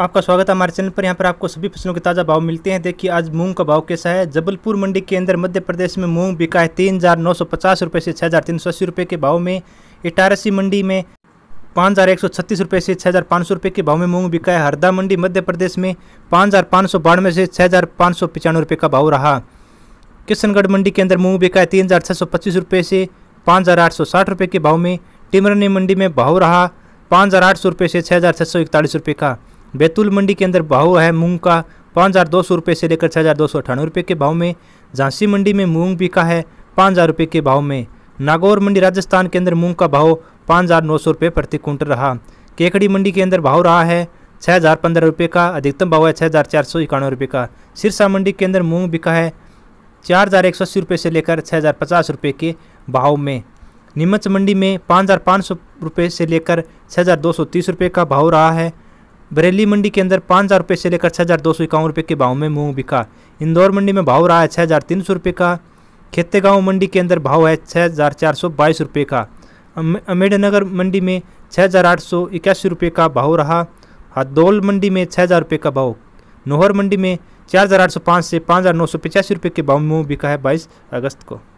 आपका स्वागत है हमारे चैनल पर यहाँ पर आपको सभी फसलों के ताज़ा भाव मिलते हैं देखिए आज मूंग का भाव कैसा है जबलपुर मंडी के अंदर मध्य प्रदेश में मूंग बिका है तीन हज़ार नौ सौ पचास रुपये से छः हज़ार तीन सौ अस्सी रुपये के भाव में इटारसी मंडी में पाँच हज़ार एक सौ छत्तीस रुपये से छः हज़ार पाँच सौ रुपये के भाव में मूंग बिका है हरदा मंडी मध्य प्रदेश में पाँच हज़ार पाँच सौ बानवे से छः हज़ार पाँच सौ पचानवे रुपये का भाव रहा किशनगढ़ मंडी के अंदर मूंग बिका है तीन हज़ार छः सौ पच्चीस रुपये से पाँच हज़ार आठ सौ साठ रुपये के भाव में टिमरनी मंडी में भाव रहा पाँच हज़ार आठ सौ रुपये से छः हज़ार छः सौ इकतालीस रुपये का बैतूल मंडी के अंदर भाव है मूंग का पाँच हज़ार दो सौ रुपये से लेकर छः हज़ार दो सौ अठानवे रुपये के भाव में झांसी मंडी में मूंग बिका है पाँच हज़ार रुपये के भाव में नागौर मंडी राजस्थान के अंदर मूंग का भाव पाँच हज़ार नौ सौ रुपये प्रति क्विंटल रहा केकड़ी मंडी के अंदर भाव रहा है छः हज़ार पंद्रह रुपये का अधिकतम भाव है छः हज़ार चार सौ इक्यानवे रुपये का सिरसा मंडी के अंदर मूंग बिका है चार हज़ार एक सौ अस्सी रुपये से लेकर छः हज़ार पचास रुपये के भाव में नीमच मंडी में पाँच हज़ार पाँच सौ रुपये से लेकर छः हज़ार दो सौ तीस रुपये का भाव रहा है बरेली मंडी के अंदर पाँच हज़ार रुपये से लेकर छः हज़ार दो सौ इक्यावन रुपये के भाव में मूंग बिका इंदौर मंडी में भाव रहा है छः हज़ार तीन सौ रुपये का खेते गाँव मंडी के अंदर भाव है छः हज़ार चार सौ बाईस रुपये का अमेडनगर मंडी में छः हज़ार आठ सौ इक्यासी रुपये का भाव रहा हदौल मंडी में छः हज़ार रुपये का भाव नोहर मंडी में चार हज़ार आठ सौ पाँच से पाँच हज़ार नौ सौ पचासी रुपये के भाव में मूँग बिका है बाईस अगस्त को